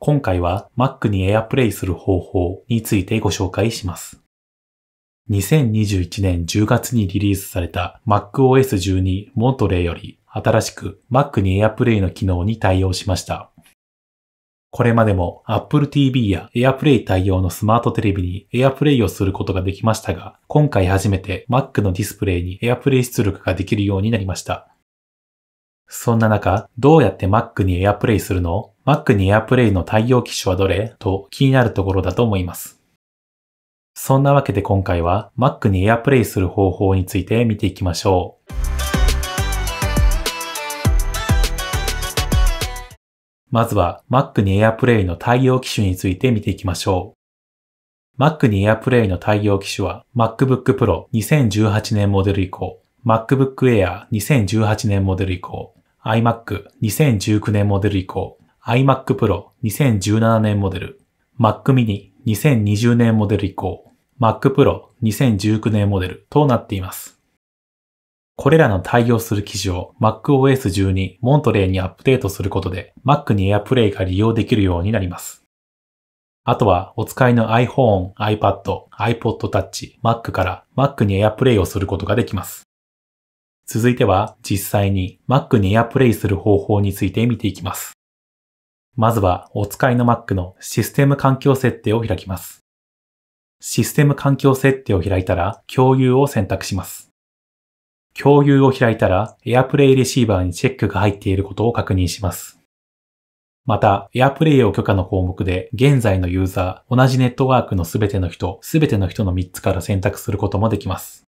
今回は Mac に AirPlay する方法についてご紹介します。2021年10月にリリースされた MacOS12 モントレーより新しく Mac に AirPlay の機能に対応しました。これまでも Apple TV や AirPlay 対応のスマートテレビに AirPlay をすることができましたが、今回初めて Mac のディスプレイに AirPlay 出力ができるようになりました。そんな中、どうやって Mac に AirPlay するの Mac に AirPlay の対応機種はどれと気になるところだと思います。そんなわけで今回は Mac に AirPlay する方法について見ていきましょう。まずは Mac に AirPlay の対応機種について見ていきましょう。Mac に AirPlay の対応機種は MacBook Pro 2018年モデル以降、MacBook Air 2018年モデル以降、iMac 2019年モデル以降、iMac Pro 2017年モデル、Mac mini 2020年モデル以降、Mac Pro 2019年モデルとなっています。これらの対応する記事を MacOS 12モントレーにアップデートすることで Mac に AirPlay が利用できるようになります。あとはお使いの iPhone、iPad、iPod Touch、Mac から Mac に AirPlay をすることができます。続いては実際に Mac に AirPlay する方法について見ていきます。まずはお使いの Mac のシステム環境設定を開きます。システム環境設定を開いたら共有を選択します。共有を開いたら AirPlay レシーバーにチェックが入っていることを確認します。また、AirPlay を許可の項目で現在のユーザー、同じネットワークのすべての人、すべての人の3つから選択することもできます。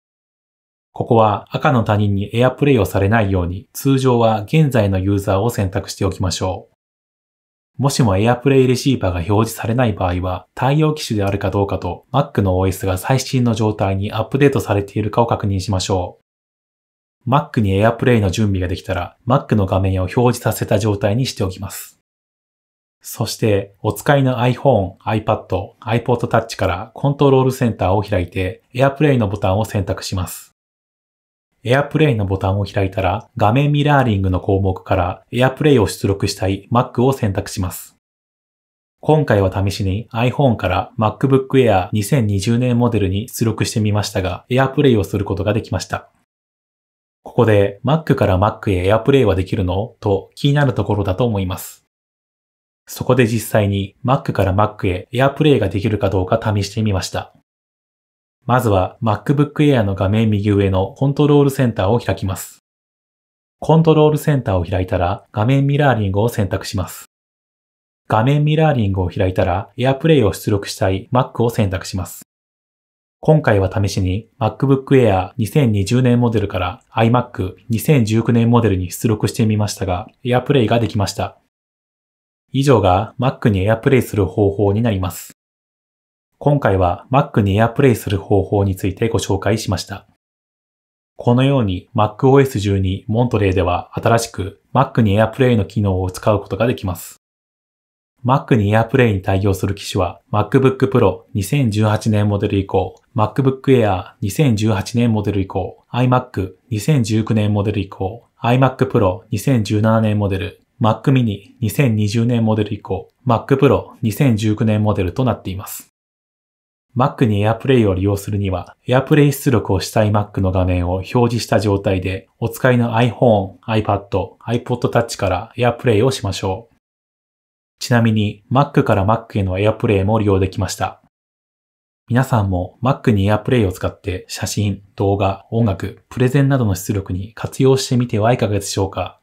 ここは赤の他人に AirPlay をされないように通常は現在のユーザーを選択しておきましょう。もしも AirPlay レシーバーが表示されない場合は、対応機種であるかどうかと Mac の OS が最新の状態にアップデートされているかを確認しましょう。Mac に AirPlay の準備ができたら、Mac の画面を表示させた状態にしておきます。そして、お使いの iPhone、iPad、iPod Touch からコントロールセンターを開いて、AirPlay のボタンを選択します。AirPlay のボタンを開いたら、画面ミラーリングの項目から AirPlay を出力したい Mac を選択します。今回は試しに iPhone から MacBook Air 2020年モデルに出力してみましたが、AirPlay をすることができました。ここで Mac から Mac へ AirPlay はできるのと気になるところだと思います。そこで実際に Mac から Mac へ AirPlay ができるかどうか試してみました。まずは MacBook Air の画面右上のコントロールセンターを開きます。コントロールセンターを開いたら画面ミラーリングを選択します。画面ミラーリングを開いたら AirPlay を出力したい Mac を選択します。今回は試しに MacBook Air 2020年モデルから iMac 2019年モデルに出力してみましたが AirPlay ができました。以上が Mac に AirPlay する方法になります。今回は Mac に AirPlay する方法についてご紹介しました。このように MacOS 12モントレーでは新しく Mac に AirPlay の機能を使うことができます。Mac に AirPlay に対応する機種は MacBook Pro 2018年モデル以降、MacBook Air 2018年モデル以降、iMac 2019年モデル以降、iMac Pro 2017年モデル、Mac mini 2020年モデル以降、Mac Pro 2019年モデルとなっています。Mac に AirPlay を利用するには、AirPlay 出力をしたい m a c の画面を表示した状態で、お使いの iPhone、iPad、iPod Touch から AirPlay をしましょう。ちなみに Mac から Mac への AirPlay も利用できました。皆さんも Mac に AirPlay を使って写真、動画、音楽、プレゼンなどの出力に活用してみてはいかがでしょうか